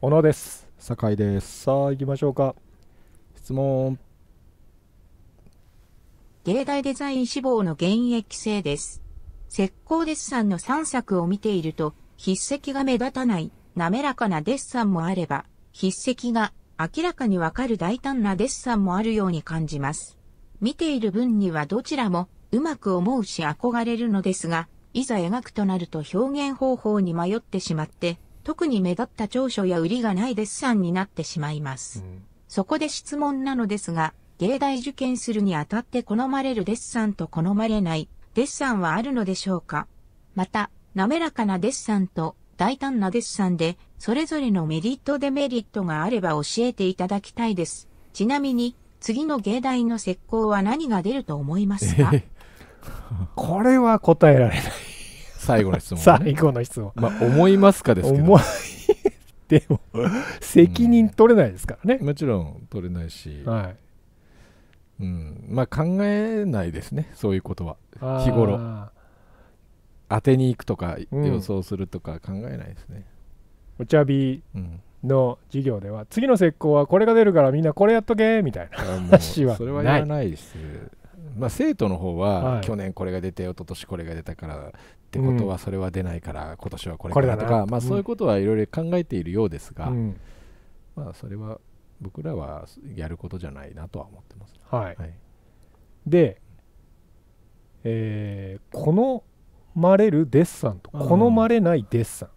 小野です酒井ですさあ行きましょうか質問芸大デザイン志望の現役生です石膏デッサンの3作を見ていると筆跡が目立たない滑らかなデッサンもあれば筆跡が明らかにわかる大胆なデッサンもあるように感じます見ている分にはどちらもうまく思うし憧れるのですがいざ描くとなると表現方法に迷ってしまって特に目立った長所や売りがないデッサンになってしまいます。うん、そこで質問なのですが、芸大受験するにあたって好まれるデッサンと好まれないデッサンはあるのでしょうかまた、滑らかなデッサンと大胆なデッサンで、それぞれのメリットデメリットがあれば教えていただきたいです。ちなみに、次の芸大の石膏は何が出ると思いますか これは答えられない最後の質問、ね、最後の質問。まあ、思いますかですけど。思い、でも、責任取れないですからね。うん、もちろん取れないし。はい。うん、まあ考えないですね、そういうことは。日頃。当てに行くとか、予想するとか考えないですね。お茶火の授業では、次の石膏はこれが出るからみんなこれやっとけみたいな話はそれはやらないですまあ、生徒の方は、去年これが出て一昨年これが出たからってことはそれは出ないから、今年はこれだとか、まあ、そういうことはいろいろ考えているようですが、まあ、それは僕らはやることじゃないなとは思ってます、はい、はい、で、えー、好まれるデッサンと好まれないデッサン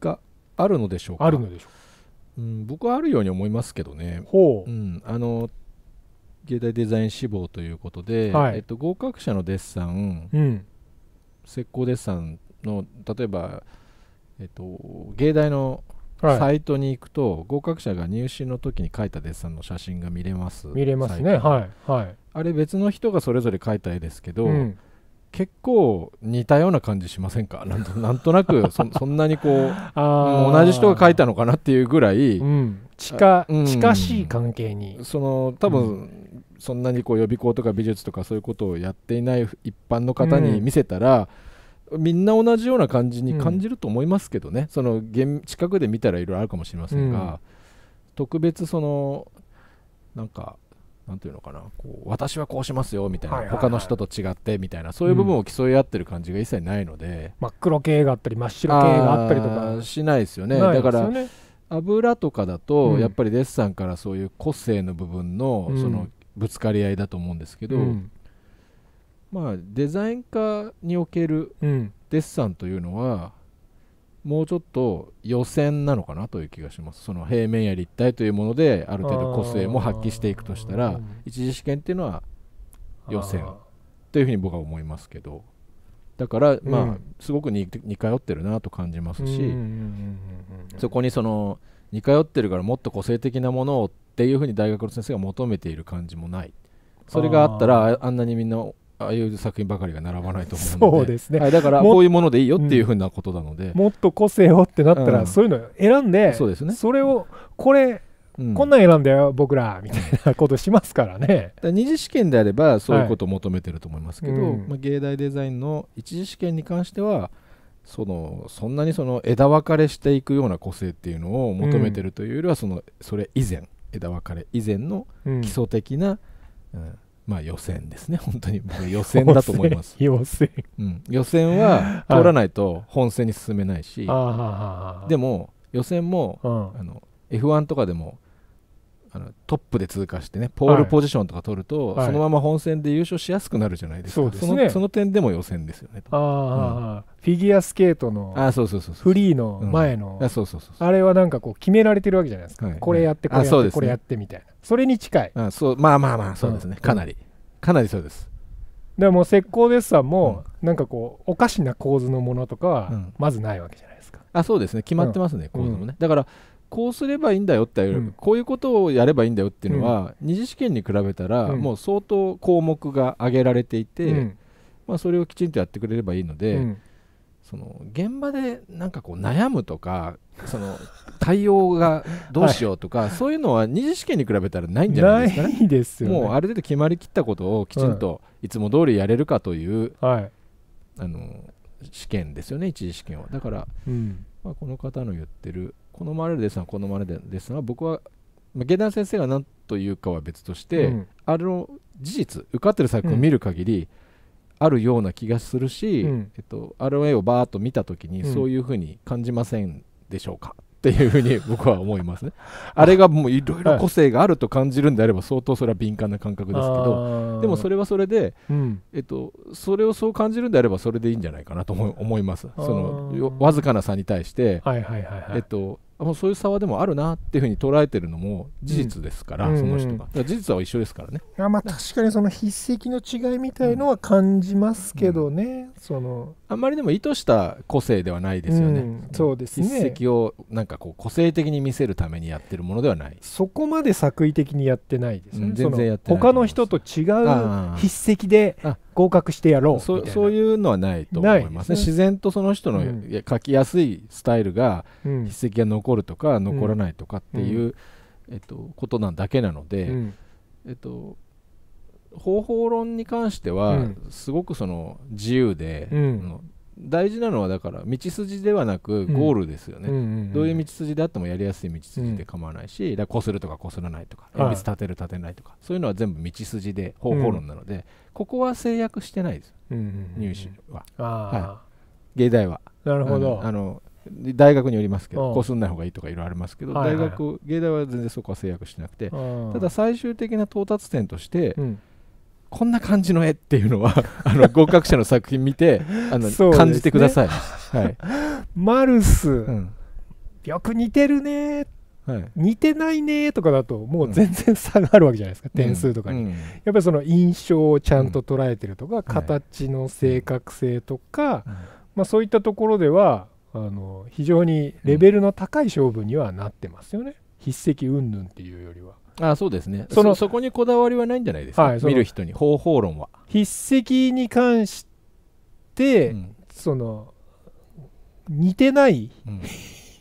があるのでしょうかあるのでしょううん、僕はあるように思いますけどねほう、うん、あの芸大デザイン志望ということで、はい、えっと、合格者のデッサン、うん、石膏デッサンの例えば、えっと、芸大のサイトに行くと、はい、合格者が入試の時に描いたデッサンの写真が見れます見れますねはいはいあれ別の人がそれぞれ描いた絵ですけど、うん、結構似たような感じしませんかなんと なんとなくそそんなにこう同じ人が描いたのかなっていうぐらい、うん近近しい関係に、ん、その多分、うん、そんなにこう予備校とか美術とかそういうことをやっていない一般の方に見せたら、うん、みんな同じような感じに感じると思いますけどね、その近くで見たらいろいろあるかもしれませんが、特別そのなんかなんていうのかなこう私はこうしますよみたいな、はいはい、他の人と違ってみたいなそういう部分を競い合ってる感じが一切ないので、うん、真っ黒系があったり真っ白系があったりとかしないですよね、ね、だから油とかだと、うん、やっぱりデッサンからそういう個性の部分の,、そのぶつかり合いだと思うんですけど、まあデザイン科におけるデッサンというのは、もうちょっと予選なのかなという気がしますその平面や立体というものである程度個性も発揮していくとしたら一次試験っていうのは予選というふうに僕は思いますけどだからまあすごく似通ってるなと感じますしそこにその似通ってるからもっと個性的なものをっていうふうに大学の先生が求めている感じもないそれがあったらあんなにみんなああいう作品ばかりが並ばないと思うのでそうですね、はい、だからこういうものでいいよっていうふうなことなので、うん、もっと個性をってなったら、そういうの選んで、そうです、ね、それをこれ、うん、こんなん選んだよ僕らみたいなことしますからねだ二次試験であればそういうことを求めてると思いますけど、はい、まあ、芸大デザインの一次試験に関してはそのそんなにその枝分かれしていくような個性っていうのを求めてるというよりは、そのそれ以前枝分かれ以前の基礎的な、うん、うん、まあ予選ですね本当に予選だと思います 予選、うん、予選は 通らないと本戦に進めないしでも予選も、うん、あの F1 とかでもあのトップで通過してねポールポジションとか取ると、はい、そのまま本戦で優勝しやすくなるじゃないですか、はい、その、その点でも予選ですよねあ、フィギュアスケートのフリーの前のあれはなんかこう決められてるわけじゃないですか、はい、これやってこれやって、ね、これやってみたいなそれに近いあそうまあまあまあそうですね、うん、かなりかなりそうですでも石膏デッサンも、うなんかこうおかしな構図のものとかはまずないわけじゃないですか、あそうですね決まってますね、構図もねだからこうすればいいんだよっていう、こういうことをやればいいんだよっていうのは、二次試験に比べたら、もう相当項目が挙げられていて、まあ、それをきちんとやってくれればいいので、その現場でなんかこう悩むとかその対応がどうしようとか、はい、そういうのは二次試験に比べたらないんじゃないですかね。ですよ、ね、もうある程度決まりきったことをきちんといつも通りやれるかという、はい、あの試験ですよね一次試験は。だから、うん、まあ、この方の言ってる好まれるでッサ好まれるでッサ僕は、まあ、下段先生が何というかは別として、うん、あの事実受かってる作品を見る限り、あるような気がするし、うん、えっと、あ o をバーッと見た時にそういうふうに感じませんでしょうか、っていうふうに僕は思いますね あれがもういろいろ個性があると感じるんであれば相当それは敏感な感覚ですけどでもそれはそれで、うん、えっと、それをそう感じるんであればそれでいいんじゃないかなと思いますそのわずかな差に対して、えっと、もうそういう差はでもあるなっていうふうに捉えてるのも事実ですから、うん、その人が、うん、事実は一緒ですからねあまあ確かにその筆跡の違いみたいのは感じますけどね、うん、そのあんまりでも意図した個性ではないですよね、そうですね筆跡をなんかこう個性的に見せるためにやってるものではないそこまで作為的にやってないですね、全然やってない他の人と違う筆跡であ合格してやろうそうそういうのはないと思いますね、ね、自然とその人の書きやすいスタイルが筆跡が残るとか残らないとかっていう、えっと、ことなんだけなので、えっと、方法論に関してはすごくその自由で、うん大事なのはだから道筋ではなくゴールですよね、うんうんうんうん、どういう道筋であってもやりやすい道筋で構わないし、うん、だこするとかこすらないとか鉛筆立てる立てないとか、はい、そういうのは全部道筋で方法論なので、うん、ここは制約してないです、うんうんうん、入試は、はい、芸大はなるほどあの大学によりますけどこすんない方がいいとかいろいろありますけど、はいはい、大学芸大は全然そこは制約してなくてただ最終的な到達点として、うんこんな感じの絵っていうのは あの合格者の作品見てあの、ね、感じてください、はい、マルス、うん、よく似てるねはい、似てないねとかだともう全然差があるわけじゃないですか、うん、点数とかに、うん、やっぱりその印象をちゃんと捉えてるとか、うん、形の正確性とか、まあ、そういったところではあの非常にレベルの高い勝負にはなってますよね、筆跡云々っていうよりは。あそうですねそのそこにこだわりはないんじゃないですか、はい、見る人に方法論は筆跡に関して、うん、その似てない、うん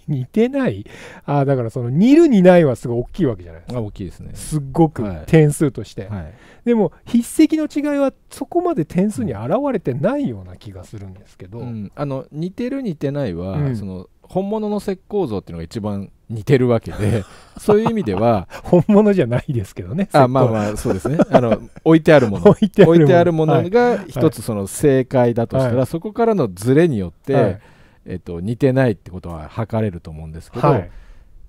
似てないあだからその似る似ないはすごい大きいわけじゃないですか大きいですねすっごく点数として、はいはい、でも筆跡の違いはそこまで点数に現れてないような気がするんですけど、うん、あの似てる似てないは、うん、その本物の石膏像っていうのが一番似てるわけで そういう意味では 本物じゃないですけどねあまあまあそうですねあの置いてあるもの 置いてあるものが一つその正解だとしたら、はい、そこからのズレによって、えっと、似てないってことは測れると思うんですけど、はい、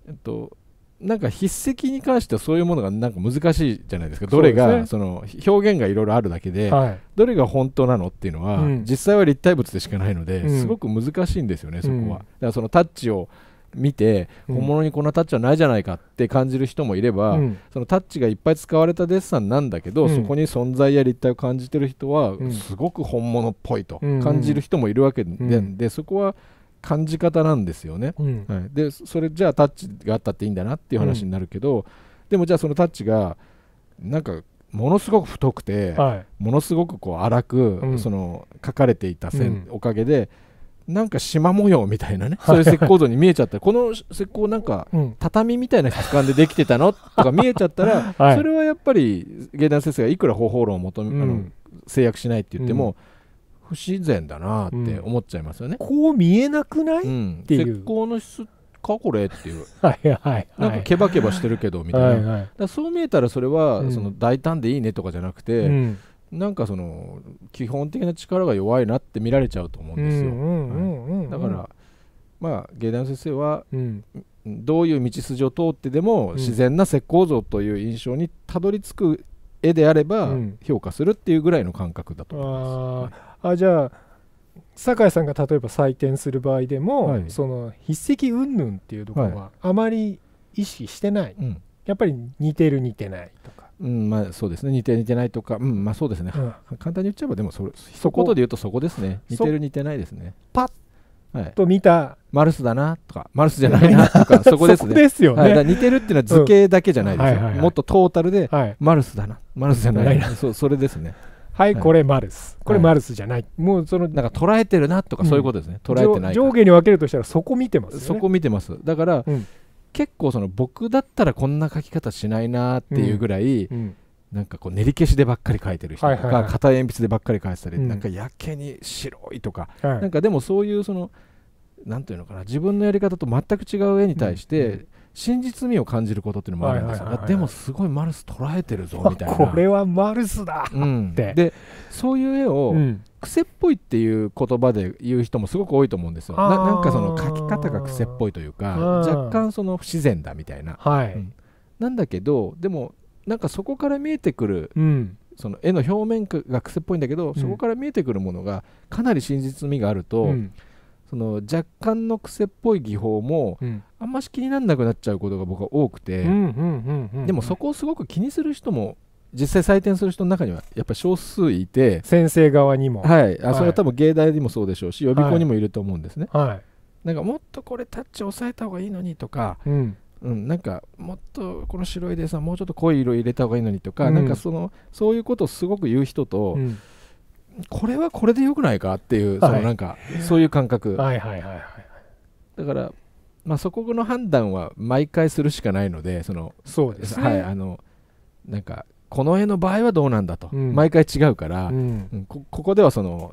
えっと、なんか筆跡に関してはそういうものがなんか難しいじゃないですかどれがその表現がいろいろあるだけで、はい、どれが本当なのっていうのは、うん、実際は立体物でしかないので、うん、すごく難しいんですよね、そこは。うん、だからそのタッチを見て、本物にこんなタッチはないじゃないかって感じる人もいれば、そのタッチがいっぱい使われたデッサンなんだけど、そこに存在や立体を感じてる人は、すごく本物っぽいと感じる人もいるわけで,、でそこは感じ方なんですよね、はい、でそれじゃあタッチがあったっていいんだなっていう話になるけど、でもじゃあそのタッチがなんかものすごく太くて、ものすごくこう荒く、その書かれていた線、おかげでなんか縞模様みたいなね、そういう石膏像に見えちゃったこの石膏なんか畳みたいな質感でできてたのとか見えちゃったら、はい、それはやっぱり芸団先生がいくら方法論を求め、うん、あの制約しないって言っても、うん、不自然だなって思っちゃいますよね、うん、こう見えなくない、うん、っていう石膏の質かこれっていうはいはい、なんかケバケバしてるけどみたいなはい、だそう見えたらそれはその大胆でいいねとかじゃなくて、なんかその基本的な力が弱いなって見られちゃうと思うんですよ。だからまあ芸大の先生は、うん、どういう道筋を通ってでも、自然な石膏像という印象にたどり着く絵であれば、評価するっていうぐらいの感覚だと思います。あ、じゃあ酒井さんが例えば採点する場合でも、はい、その筆跡云々っていうところはあまり意識してない、やっぱり似てる似てないとか。うんまあ、そうですね似て似てないとか、うんまあ、そうですね、うん簡単に言っちゃえばでもそれ一言で言うとそこですね似てる似てないですねパッはい、と見たマルスだなとかマルスじゃないなとか そこですねですよね、はい、似てるっていうのは図形だけじゃないですよ、うんはいはいはい、もっとトータルで、はい、マルスだなマルスじゃないな そそれですねはい、はい、これマルスこれマルスじゃない、もうそのなんか捉えてるなとかそういうことですね、うん、捉えてない上下に分けるとしたらそこ見てます、ね、そこ見てますだから、うん結構その僕だったらこんな書き方しないなっていうぐらい、なんかこう練り消しでばっかり書いてる人とか、硬い鉛筆でばっかり書いてたり、なんかやけに白いとか、なんかでもそういうその何て言うのかな自分のやり方と全く違う絵に対して、真実味を感じることっていうのもあるんですよ、でもすごいマルス捉えてるぞみたいな これはマルスだって、うん、でそういう絵を、癖っぽいっていう言葉で言う人もすごく多いと思うんですよななんかその描き方が癖っぽいというか若干その不自然だみたいな、はい、うん、なんだけどでもなんかそこから見えてくる、うんその絵の表面が癖っぽいんだけど、うん、そこから見えてくるものがかなり真実味があると、うん、その若干の癖っぽい技法も、あんまし気にならなくなっちゃうことが僕は多くてでもそこをすごく気にする人も実際採点する人の中にはやっぱ少数いて先生側にもはいあ、それは多分芸大にもそうでしょうし予備校にもいると思うんですね、はいなんかもっとこれタッチ押さえた方がいいのにとか、うんうん、なんかもっとこの白いデーさんもうちょっと濃い色入れた方がいいのにとか、うん、なんかそのそういうことをすごく言う人と、うんこれはこれでよくないかっていう、そのなんか、そういう感覚。はいはいはいはい。だから、まあ、そこの判断は毎回するしかないので、その、そうですね。はい、あの、なんか、この絵の場合はどうなんだと、うん、毎回違うから、うん、ここではその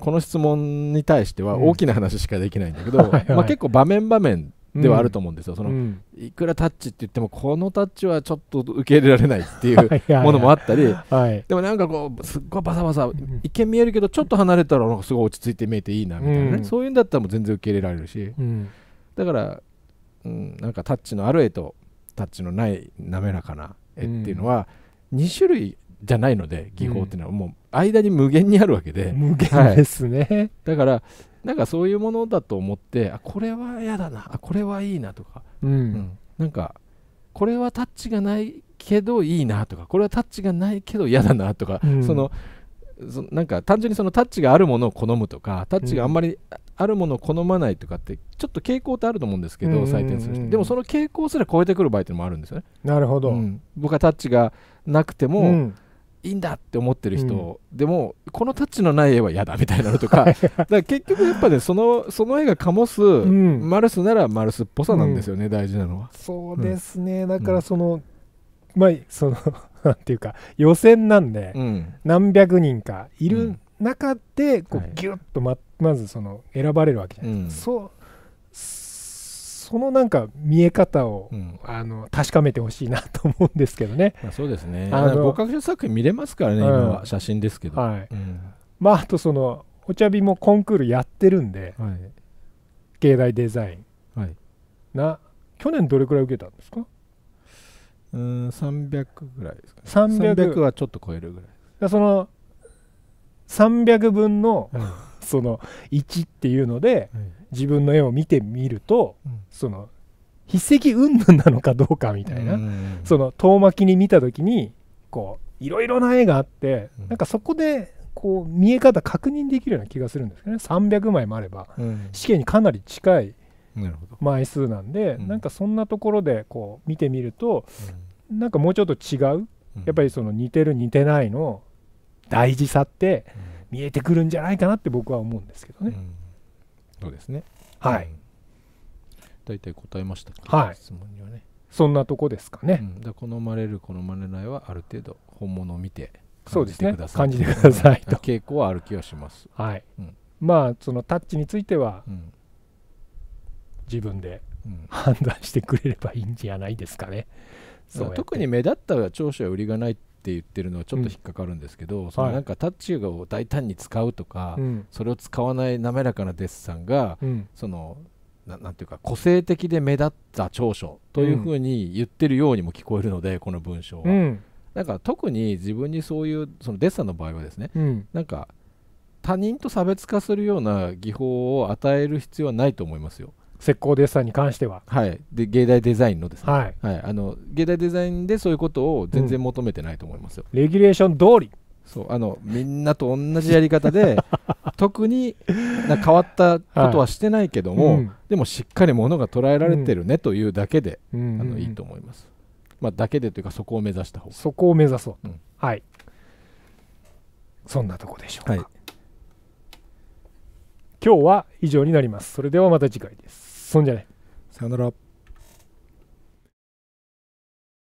この質問に対しては大きな話しかできないんだけど、うん、まあ、結構場面場面ではあると思うんですよ、うん、その、いくらタッチって言ってもこのタッチはちょっと受け入れられないっていう ものもあったりはい、でもなんかこうすっごいバサバサ一見見えるけどちょっと離れたらなんかすごい落ち着いて見えていいなみたいなね、うん、そういうんだったらもう全然受け入れられるし、だから、うん、なんかタッチのある絵とタッチのない滑らかな絵っていうのは2種類じゃないので技法っていうのはもう間に無限にあるわけで無限ですね、はい、だからなんかそういうものだと思ってあこれは嫌だなあこれはいいなとか、うん、うん、なんかこれはタッチがないけどいいなとかこれはタッチがないけど嫌だなとか、うん、そのそなんか単純にそのタッチがあるものを好むとかタッチがあんまりあるものを好まないとかってちょっと傾向ってあると思うんですけど、うん採点する人でもその傾向すら超えてくる場合っていうのもあるんですよね。なるほど、うん、僕はタッチがなくても、うんいいんだって思ってる人、うん、でもこのタッチのない絵は嫌だみたいなのとか だから結局やっぱねそのその絵が醸す、マルスならマルスっぽさなんですよね、うん、大事なのはそうですね、だからその、まあその なんていうか予選なんで、何百人かいる中でこう、ギュッとままずその選ばれるわけじゃないですか、はい、そそのなんか見え方を、うん、あの確かめてほしいなと思うんですけどね。まあ、そうですね。あの合格者作品見れますからね、うん、今は写真ですけど。はい。うん、まああとそのお茶日もコンクールやってるんで、はい、芸大デザイン、はい、な去年どれくらい受けたんですか？うん300ぐらいですか、ね、300, 300はちょっと超えるぐらいその300分のその1っていうので、自分の絵を見てみると、うん、その筆跡云々なのかどうかみたいな、その遠巻きに見た時にこういろいろな絵があって、うなんかそこでこう見え方確認できるような気がするんですけどね300枚もあれば、死刑にかなり近い枚数なんで、なんかそんなところでこう見てみると、うなんかもうちょっと違うやっぱりその似てる似てないの大事さって見えてくるんじゃないかなって僕は思うんですけどね。そうですねはい、大体答えましたはい、質問にはねそんなとこですかね、うん、だ好まれる好まれないはある程度本物を見て感じてください、ね、感じてくださいと傾向はある気はします、はいうん、まあそのタッチについては、うん、自分で判断してくれればいいんじゃないですかね、そう特に目立った長所や売りがないって言ってるのはちょっと引っかかるんですけど、うん、そのなんかタッチを大胆に使うとか、はい、それを使わない滑らかなデッサンが、うん、そのなんていうか個性的で目立った長所というふうに言ってるようにも聞こえるので、うん、この文章は、うん、なんか特に自分にそういうそのデッサンの場合はですね、うん、なんか他人と差別化するような技法を与える必要はないと思いますよ。石膏デッサンに関しては、はい、で芸大デザインのですね、はい、はい、あの芸大デザインでそういうことを全然求めてないと思いますよ。レギュレーション通りそうあのみんなと同じやり方で 特にな変わったことはしてないけども、はいうん、でもしっかりものが捉えられてるねというだけで、うん、あのいいと思います、まあ、だけでというかそこを目指した方がそこを目指そう、うん、はいそんなとこでしょうか、はい、今日は以上になりますそれではまた次回ですそんじゃねさよなら